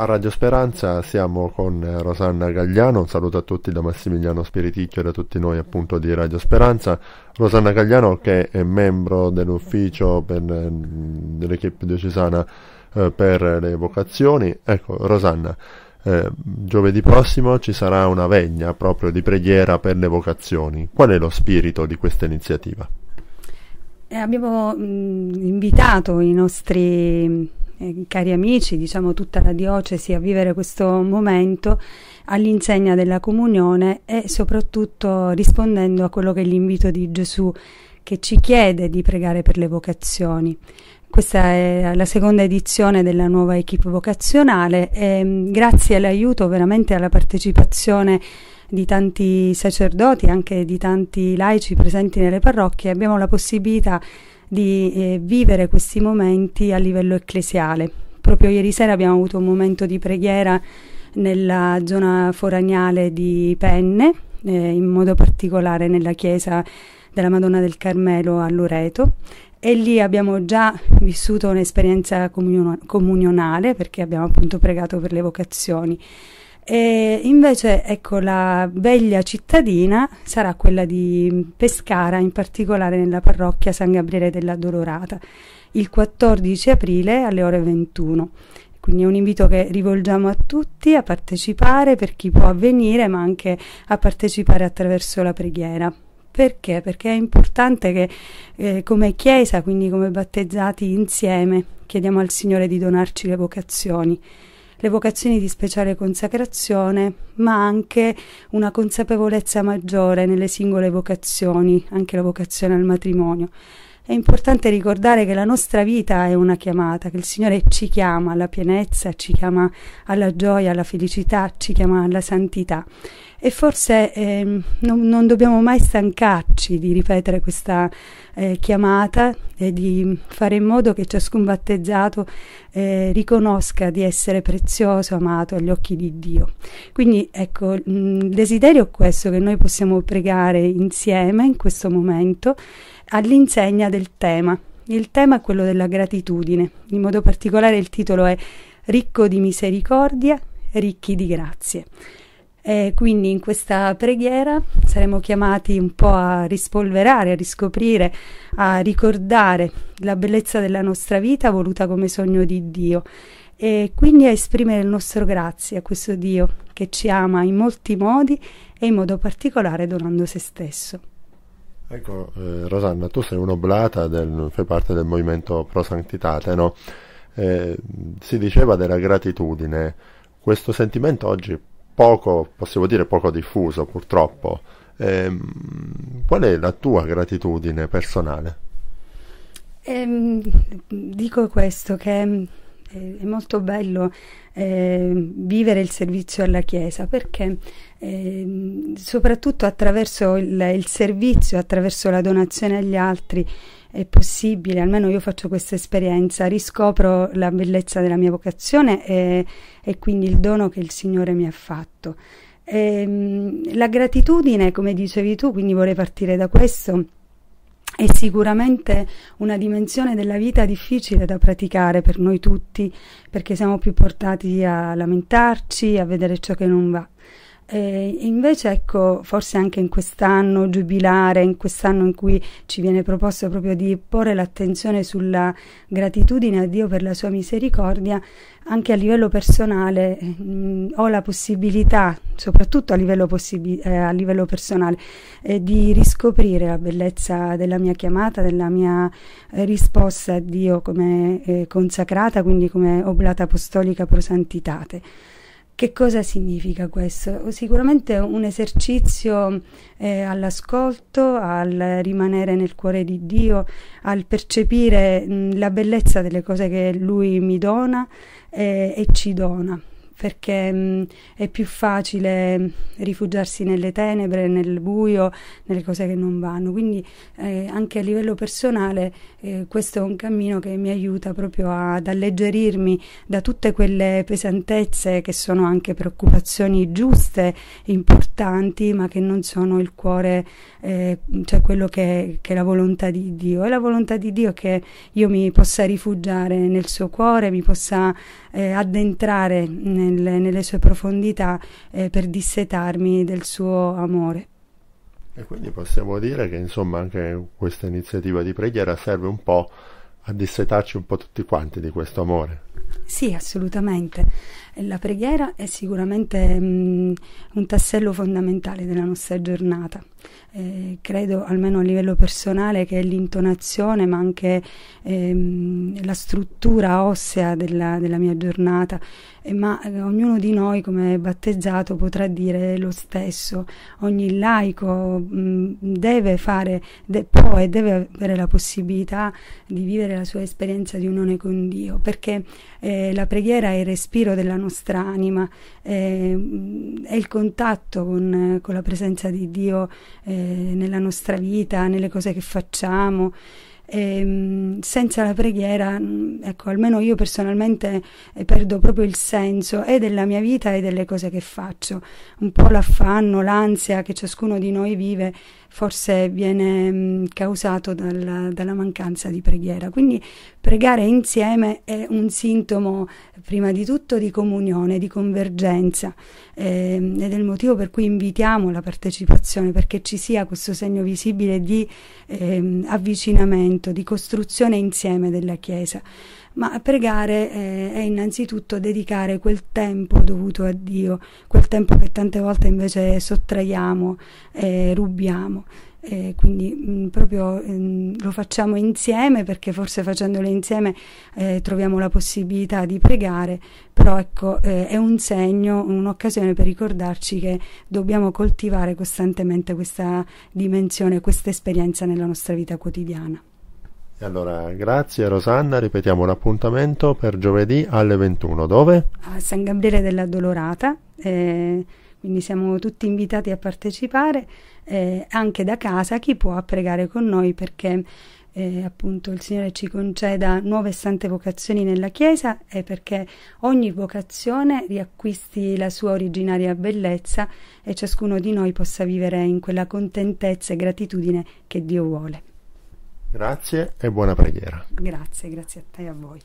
A Radio Speranza siamo con eh, Rosanna Gagliano, un saluto a tutti da Massimiliano Spiriticchio e da tutti noi appunto di Radio Speranza. Rosanna Gagliano che è membro dell'ufficio eh, dell'equipe diocesana eh, per le vocazioni. Ecco Rosanna, eh, giovedì prossimo ci sarà una vegna proprio di preghiera per le vocazioni. Qual è lo spirito di questa iniziativa? Eh, abbiamo mh, mm, invitato i nostri eh, cari amici, diciamo tutta la diocesi a vivere questo momento all'insegna della comunione e soprattutto rispondendo a quello che è l'invito di Gesù che ci chiede di pregare per le vocazioni. Questa è la seconda edizione della nuova equip vocazionale e mm, grazie all'aiuto veramente alla partecipazione di tanti sacerdoti, anche di tanti laici presenti nelle parrocchie, abbiamo la possibilità di eh, vivere questi momenti a livello ecclesiale. Proprio ieri sera abbiamo avuto un momento di preghiera nella zona foraniale di Penne, eh, in modo particolare nella chiesa della Madonna del Carmelo a Loreto e lì abbiamo già vissuto un'esperienza comunion- comunionale perché abbiamo appunto pregato per le vocazioni. E invece, ecco, la veglia cittadina sarà quella di Pescara, in particolare nella parrocchia San Gabriele della Dolorata, il 14 aprile alle ore 21. Quindi è un invito che rivolgiamo a tutti a partecipare per chi può avvenire, ma anche a partecipare attraverso la preghiera. Perché? Perché è importante che eh, come Chiesa, quindi come battezzati insieme, chiediamo al Signore di donarci le vocazioni le vocazioni di speciale consacrazione, ma anche una consapevolezza maggiore nelle singole vocazioni, anche la vocazione al matrimonio. È importante ricordare che la nostra vita è una chiamata, che il Signore ci chiama alla pienezza, ci chiama alla gioia, alla felicità, ci chiama alla santità. E forse eh, non, non, dobbiamo mai stancarci di ripetere questa eh, chiamata e di fare in modo che ciascun battezzato eh, riconosca di essere prezioso, amato agli occhi di Dio. Quindi ecco, il mm, desiderio è questo, che noi possiamo pregare insieme in questo momento all'insegna del tema. Il tema è quello della gratitudine, in modo particolare il titolo è Ricco di misericordia, ricchi di grazie. E quindi in questa preghiera saremo chiamati un po' a rispolverare, a riscoprire, a ricordare la bellezza della nostra vita voluta come sogno di Dio e quindi a esprimere il nostro grazie a questo Dio che ci ama in molti modi e in modo particolare donando se stesso. Ecco, eh, Rosanna, tu sei un'oblata, del, fai parte del movimento Pro Sanctitate, no? Eh, si diceva della gratitudine, questo sentimento oggi poco, possiamo dire poco diffuso purtroppo. Eh, qual è la tua gratitudine personale? Ehm, dico questo, che è molto bello eh, vivere il servizio alla Chiesa perché eh, soprattutto attraverso il, il, servizio, attraverso la donazione agli altri è possibile, almeno io faccio questa esperienza, riscopro la bellezza della mia vocazione e, e quindi il dono che il Signore mi ha fatto. E, ehm, la gratitudine, come dicevi tu, quindi vorrei partire da questo è sicuramente una dimensione della vita difficile da praticare per noi tutti perché siamo più portati a lamentarci, a vedere ciò che non va. Eh, invece, ecco, forse anche in quest'anno giubilare, in quest'anno in cui ci viene proposto proprio di porre l'attenzione sulla gratitudine a Dio per la sua misericordia, anche a livello personale mh, mm, ho la possibilità, soprattutto a livello, possibi- eh, a livello personale, eh, di riscoprire la bellezza della mia chiamata, della mia eh, risposta a Dio come eh, consacrata, quindi come oblata apostolica pro santitate. Che cosa significa questo? Sicuramente un esercizio eh, all'ascolto, al rimanere nel cuore di Dio, al percepire mh, la bellezza delle cose che Lui mi dona eh, e ci dona perché mh, mm, è più facile rifugiarsi nelle tenebre, nel buio, nelle cose che non vanno. Quindi eh, anche a livello personale eh, questo è un cammino che mi aiuta proprio ad alleggerirmi da tutte quelle pesantezze che sono anche preoccupazioni giuste, importanti, ma che non sono il cuore, eh, cioè quello che, che è la volontà di Dio. È la volontà di Dio che io mi possa rifugiare nel suo cuore, mi possa eh, addentrare. Nel eh, nelle, nelle sue profondità eh, per dissetarmi del suo amore. E quindi possiamo dire che insomma anche questa iniziativa di preghiera serve un po' a dissetarci un po' tutti quanti di questo amore. Sì, assolutamente. Eh, la preghiera è sicuramente mh, mm, un tassello fondamentale della nostra giornata. Eh, credo, almeno a livello personale, che l'intonazione, ma anche ehm, la struttura ossea della, della mia giornata, eh, ma eh, ognuno di noi come battezzato potrà dire lo stesso, ogni laico mh, mm, deve fare, de può e deve avere la possibilità di vivere la sua esperienza di unione con Dio, perché eh, la preghiera è il respiro della nostra nostra anima, eh, è il contatto con, con, la presenza di Dio eh, nella nostra vita, nelle cose che facciamo ehm, senza la preghiera, mm, ecco, almeno io personalmente eh, perdo proprio il senso e eh, della mia vita e delle cose che faccio. Un po' l'affanno, l'ansia che ciascuno di noi vive forse viene mh, mm, causato dalla, dalla mancanza di preghiera. Quindi pregare insieme è un sintomo prima di tutto di comunione, di convergenza ehm, ed è il motivo per cui invitiamo la partecipazione perché ci sia questo segno visibile di ehm, avvicinamento movimento, di costruzione insieme della Chiesa, ma pregare eh, è innanzitutto dedicare quel tempo dovuto a Dio, quel tempo che tante volte invece sottraiamo, eh, rubiamo. Eh, quindi mh, mm, proprio mh, mm, lo facciamo insieme perché forse facendolo insieme eh, troviamo la possibilità di pregare, però ecco eh, è un segno, un'occasione per ricordarci che dobbiamo coltivare costantemente questa dimensione, questa esperienza nella nostra vita quotidiana. E allora, grazie Rosanna, ripetiamo l'appuntamento per giovedì alle 21. Dove? A San Gabriele della Dolorata, eh, quindi siamo tutti invitati a partecipare, eh, anche da casa chi può pregare con noi perché eh, appunto il Signore ci conceda nuove e sante vocazioni nella Chiesa e perché ogni vocazione riacquisti la sua originaria bellezza e ciascuno di noi possa vivere in quella contentezza e gratitudine che Dio vuole. Grazie e buona preghiera. Grazie, grazie a te e a voi.